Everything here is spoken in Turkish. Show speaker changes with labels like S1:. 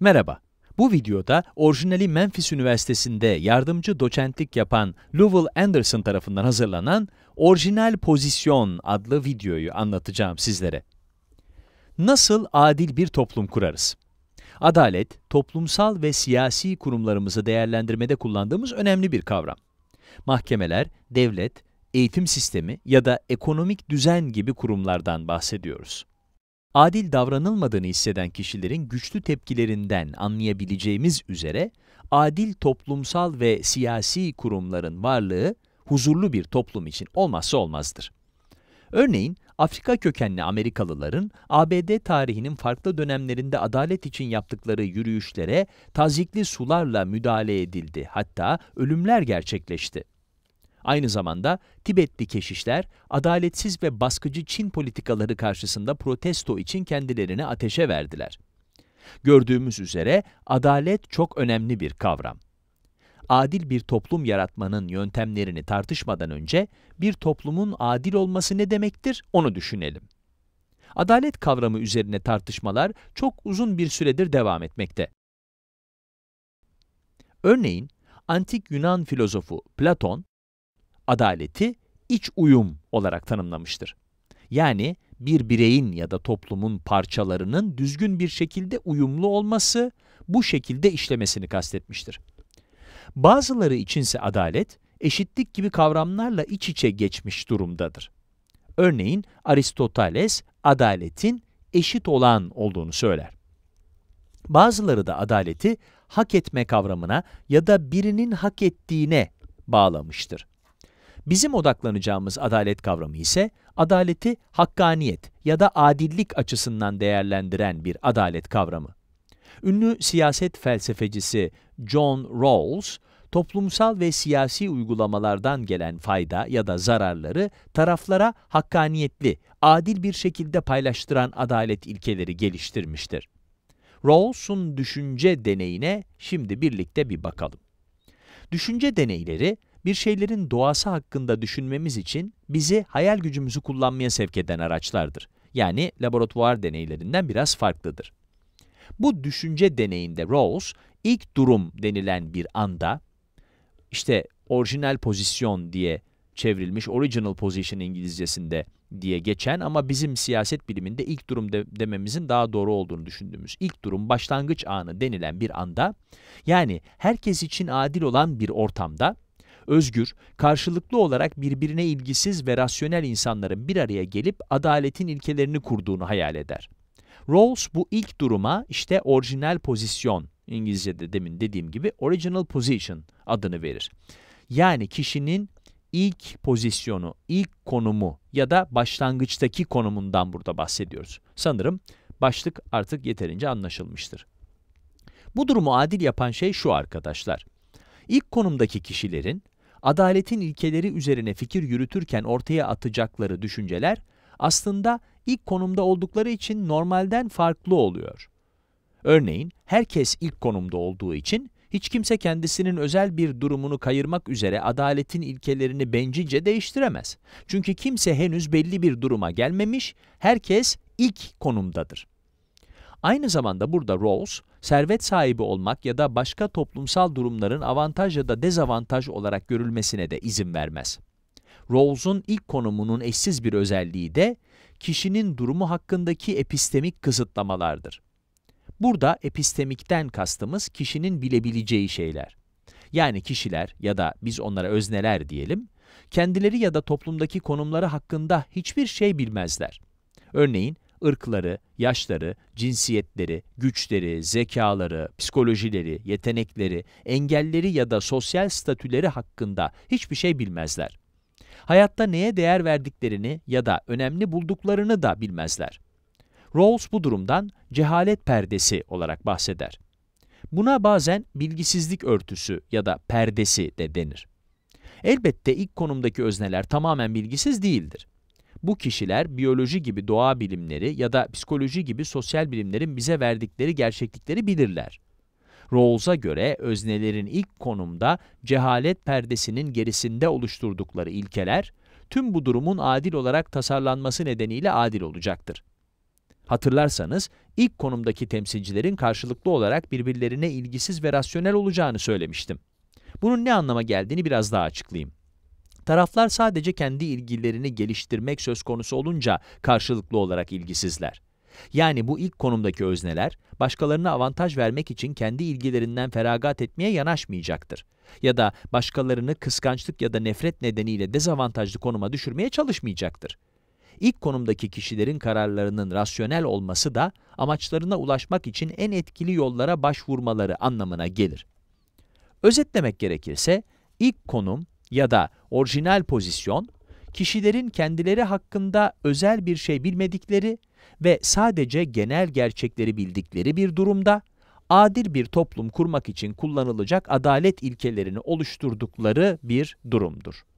S1: Merhaba, bu videoda orijinali Memphis Üniversitesi'nde yardımcı doçentlik yapan Lovell Anderson tarafından hazırlanan Orijinal Pozisyon adlı videoyu anlatacağım sizlere. Nasıl adil bir toplum kurarız? Adalet, toplumsal ve siyasi kurumlarımızı değerlendirmede kullandığımız önemli bir kavram. Mahkemeler, devlet, eğitim sistemi ya da ekonomik düzen gibi kurumlardan bahsediyoruz adil davranılmadığını hisseden kişilerin güçlü tepkilerinden anlayabileceğimiz üzere, adil toplumsal ve siyasi kurumların varlığı huzurlu bir toplum için olmazsa olmazdır. Örneğin, Afrika kökenli Amerikalıların ABD tarihinin farklı dönemlerinde adalet için yaptıkları yürüyüşlere tazikli sularla müdahale edildi, hatta ölümler gerçekleşti. Aynı zamanda Tibetli keşişler, adaletsiz ve baskıcı Çin politikaları karşısında protesto için kendilerini ateşe verdiler. Gördüğümüz üzere adalet çok önemli bir kavram. Adil bir toplum yaratmanın yöntemlerini tartışmadan önce bir toplumun adil olması ne demektir onu düşünelim. Adalet kavramı üzerine tartışmalar çok uzun bir süredir devam etmekte. Örneğin, antik Yunan filozofu Platon, adaleti iç uyum olarak tanımlamıştır. Yani bir bireyin ya da toplumun parçalarının düzgün bir şekilde uyumlu olması, bu şekilde işlemesini kastetmiştir. Bazıları içinse adalet, eşitlik gibi kavramlarla iç içe geçmiş durumdadır. Örneğin Aristoteles, adaletin eşit olan olduğunu söyler. Bazıları da adaleti hak etme kavramına ya da birinin hak ettiğine bağlamıştır. Bizim odaklanacağımız adalet kavramı ise, adaleti hakkaniyet ya da adillik açısından değerlendiren bir adalet kavramı. Ünlü siyaset felsefecisi John Rawls, toplumsal ve siyasi uygulamalardan gelen fayda ya da zararları taraflara hakkaniyetli, adil bir şekilde paylaştıran adalet ilkeleri geliştirmiştir. Rawls'un düşünce deneyine şimdi birlikte bir bakalım. Düşünce deneyleri, bir şeylerin doğası hakkında düşünmemiz için bizi hayal gücümüzü kullanmaya sevk eden araçlardır. Yani laboratuvar deneylerinden biraz farklıdır. Bu düşünce deneyinde Rawls, ilk durum denilen bir anda, işte orijinal pozisyon diye çevrilmiş, original position İngilizcesinde diye geçen ama bizim siyaset biliminde ilk durum de dememizin daha doğru olduğunu düşündüğümüz ilk durum başlangıç anı denilen bir anda, yani herkes için adil olan bir ortamda, özgür, karşılıklı olarak birbirine ilgisiz ve rasyonel insanların bir araya gelip adaletin ilkelerini kurduğunu hayal eder. Rawls bu ilk duruma işte orijinal pozisyon, İngilizce'de demin dediğim gibi original position adını verir. Yani kişinin ilk pozisyonu, ilk konumu ya da başlangıçtaki konumundan burada bahsediyoruz. Sanırım başlık artık yeterince anlaşılmıştır. Bu durumu adil yapan şey şu arkadaşlar. İlk konumdaki kişilerin adaletin ilkeleri üzerine fikir yürütürken ortaya atacakları düşünceler aslında ilk konumda oldukları için normalden farklı oluyor. Örneğin herkes ilk konumda olduğu için hiç kimse kendisinin özel bir durumunu kayırmak üzere adaletin ilkelerini bencilce değiştiremez. Çünkü kimse henüz belli bir duruma gelmemiş, herkes ilk konumdadır. Aynı zamanda burada Rawls, servet sahibi olmak ya da başka toplumsal durumların avantaj ya da dezavantaj olarak görülmesine de izin vermez. Rawls'un ilk konumunun eşsiz bir özelliği de kişinin durumu hakkındaki epistemik kısıtlamalardır. Burada epistemikten kastımız kişinin bilebileceği şeyler. Yani kişiler ya da biz onlara özneler diyelim, kendileri ya da toplumdaki konumları hakkında hiçbir şey bilmezler. Örneğin ırkları, yaşları, cinsiyetleri, güçleri, zekaları, psikolojileri, yetenekleri, engelleri ya da sosyal statüleri hakkında hiçbir şey bilmezler. Hayatta neye değer verdiklerini ya da önemli bulduklarını da bilmezler. Rawls bu durumdan cehalet perdesi olarak bahseder. Buna bazen bilgisizlik örtüsü ya da perdesi de denir. Elbette ilk konumdaki özneler tamamen bilgisiz değildir. Bu kişiler biyoloji gibi doğa bilimleri ya da psikoloji gibi sosyal bilimlerin bize verdikleri gerçeklikleri bilirler. Rawls'a göre öznelerin ilk konumda cehalet perdesinin gerisinde oluşturdukları ilkeler, tüm bu durumun adil olarak tasarlanması nedeniyle adil olacaktır. Hatırlarsanız, ilk konumdaki temsilcilerin karşılıklı olarak birbirlerine ilgisiz ve rasyonel olacağını söylemiştim. Bunun ne anlama geldiğini biraz daha açıklayayım. Taraflar sadece kendi ilgilerini geliştirmek söz konusu olunca karşılıklı olarak ilgisizler. Yani bu ilk konumdaki özneler, başkalarına avantaj vermek için kendi ilgilerinden feragat etmeye yanaşmayacaktır. Ya da başkalarını kıskançlık ya da nefret nedeniyle dezavantajlı konuma düşürmeye çalışmayacaktır. İlk konumdaki kişilerin kararlarının rasyonel olması da amaçlarına ulaşmak için en etkili yollara başvurmaları anlamına gelir. Özetlemek gerekirse, ilk konum ya da orijinal pozisyon, kişilerin kendileri hakkında özel bir şey bilmedikleri ve sadece genel gerçekleri bildikleri bir durumda, adil bir toplum kurmak için kullanılacak adalet ilkelerini oluşturdukları bir durumdur.